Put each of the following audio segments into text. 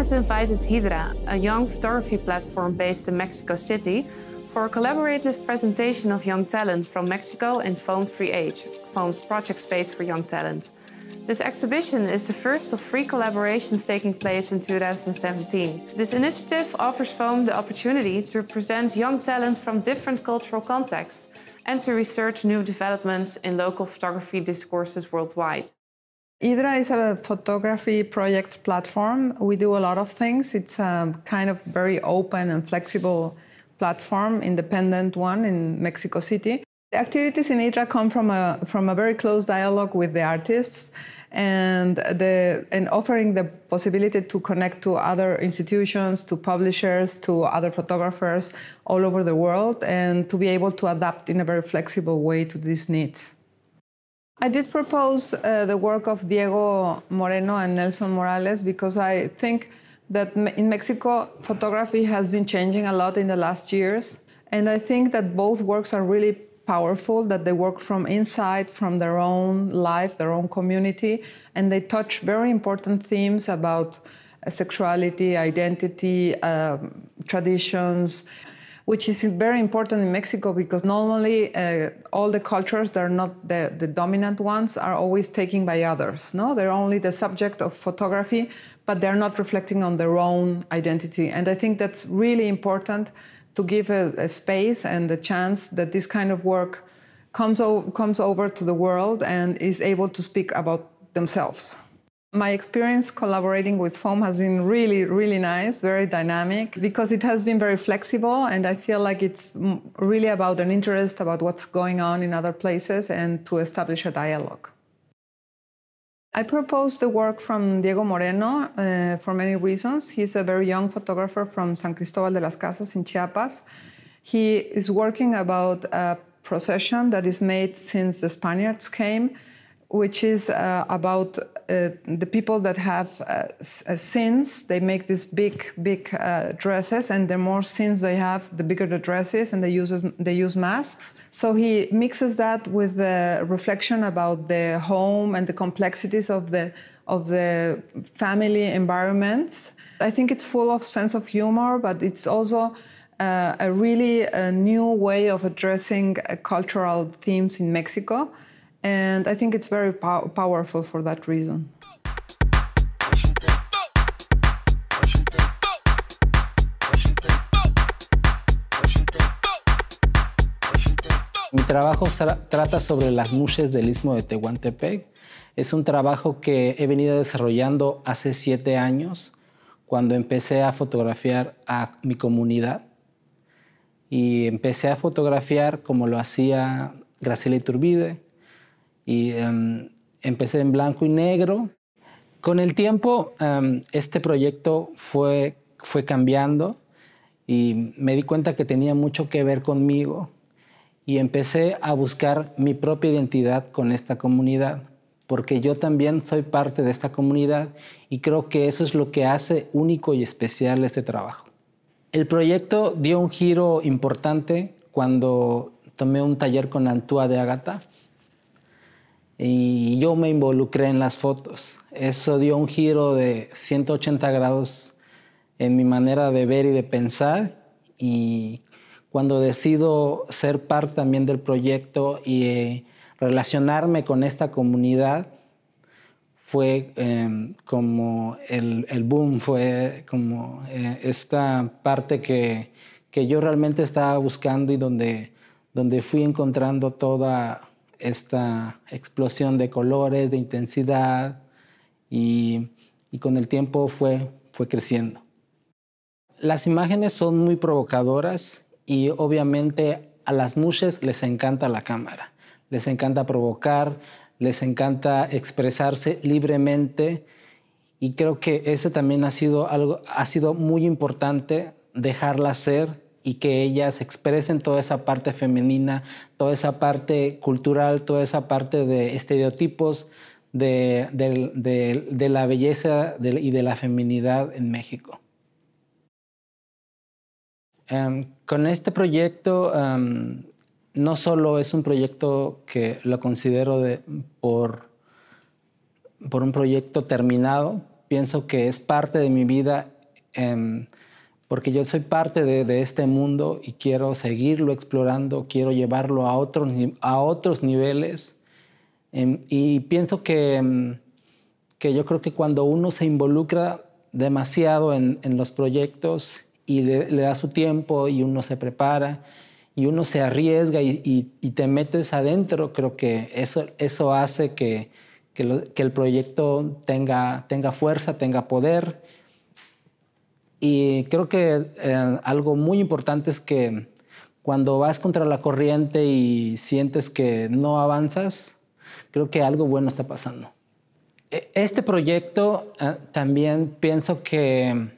has invited Hydra, a young photography platform based in Mexico City, for a collaborative presentation of young talent from Mexico and Foam Free Age, Foam's project space for young talent. This exhibition is the first of three collaborations taking place in 2017. This initiative offers Foam the opportunity to present young talent from different cultural contexts and to research new developments in local photography discourses worldwide. Idra is a photography projects platform. We do a lot of things. It's a kind of very open and flexible platform, independent one in Mexico City. The activities in Idra come from a, from a very close dialogue with the artists and, the, and offering the possibility to connect to other institutions, to publishers, to other photographers all over the world, and to be able to adapt in a very flexible way to these needs. I did propose uh, the work of Diego Moreno and Nelson Morales because I think that in Mexico, photography has been changing a lot in the last years. And I think that both works are really powerful, that they work from inside, from their own life, their own community, and they touch very important themes about sexuality, identity, um, traditions which is very important in Mexico because normally uh, all the cultures that are not the, the dominant ones are always taken by others. No, they're only the subject of photography, but they're not reflecting on their own identity. And I think that's really important to give a, a space and a chance that this kind of work comes, comes over to the world and is able to speak about themselves. My experience collaborating with Foam has been really, really nice, very dynamic, because it has been very flexible. And I feel like it's really about an interest about what's going on in other places and to establish a dialogue. I proposed the work from Diego Moreno uh, for many reasons. He's a very young photographer from San Cristobal de las Casas in Chiapas. He is working about a procession that is made since the Spaniards came which is uh, about uh, the people that have uh, uh sins. They make these big, big uh, dresses, and the more sins they have, the bigger the dresses, and they use they use masks. So he mixes that with the reflection about the home and the complexities of the of the family environments. I think it's full of sense of humor, but it's also uh, a really new way of addressing cultural themes in Mexico. And I think it's very poderoso powerful for that reason. Mi trabajo trata sobre las muses del istmo de Tehuantepec. Es un trabajo que he venido desarrollando hace siete años, cuando empecé a fotografiar a mi comunidad. Y empecé a fotografiar como lo hacía Graciela Iturbide, y em, empecé en blanco y negro. Con el tiempo, em, este proyecto fue, fue cambiando y me di cuenta que tenía mucho que ver conmigo y empecé a buscar mi propia identidad con esta comunidad, porque yo también soy parte de esta comunidad y creo que eso es lo que hace único y especial este trabajo. El proyecto dio un giro importante cuando tomé un taller con Antúa de Agata, y yo me involucré en las fotos. Eso dio un giro de 180 grados en mi manera de ver y de pensar y cuando decido ser parte también del proyecto y eh, relacionarme con esta comunidad, fue em, como el, el, boom, fue como eh, esta parte que, que, yo realmente estaba buscando y donde, donde fui encontrando toda esta explosión de colores, de intensidad, y, con el tiempo fue, creciendo. Las imágenes son muy provocadoras y obviamente a las mushes les encanta la cámara, les encanta provocar, les encanta expresarse libremente y creo que ese también ha sido algo ha sido muy importante dejarla ser y que ellas expresen toda esa parte femenina, toda esa parte cultural, toda esa parte de estereotipos de, la belleza y de la feminidad en México. Em, con este proyecto em, no solo es un proyecto que lo considero por, por un proyecto terminado, pienso que es parte de mi vida. Em, porque yo soy parte de, este mundo y quiero seguirlo explorando, quiero llevarlo a, a otros niveles. Em, y pienso em, que, yo creo que cuando uno se involucra demasiado en, los proyectos y le, da su tiempo y uno se prepara y uno se arriesga y, te metes adentro, creo que eso, hace que, el proyecto tenga fuerza, tenga poder y creo que eh, algo muy importante es que cuando vas contra la corriente y sientes que no avanzas, creo que algo bueno está pasando. E, este proyecto eh, también pienso que,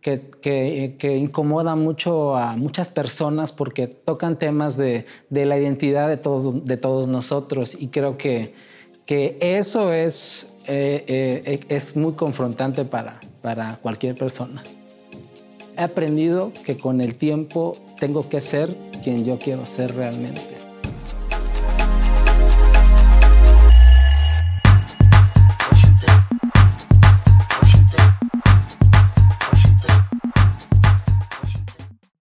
que, incomoda mucho a muchas personas porque tocan temas de, de la identidad de todos, de todos nosotros y creo que, que eso es, eh, e, es muy confrontante para, para cualquier persona. He aprendido que con el tiempo tengo que ser quien yo quiero ser realmente.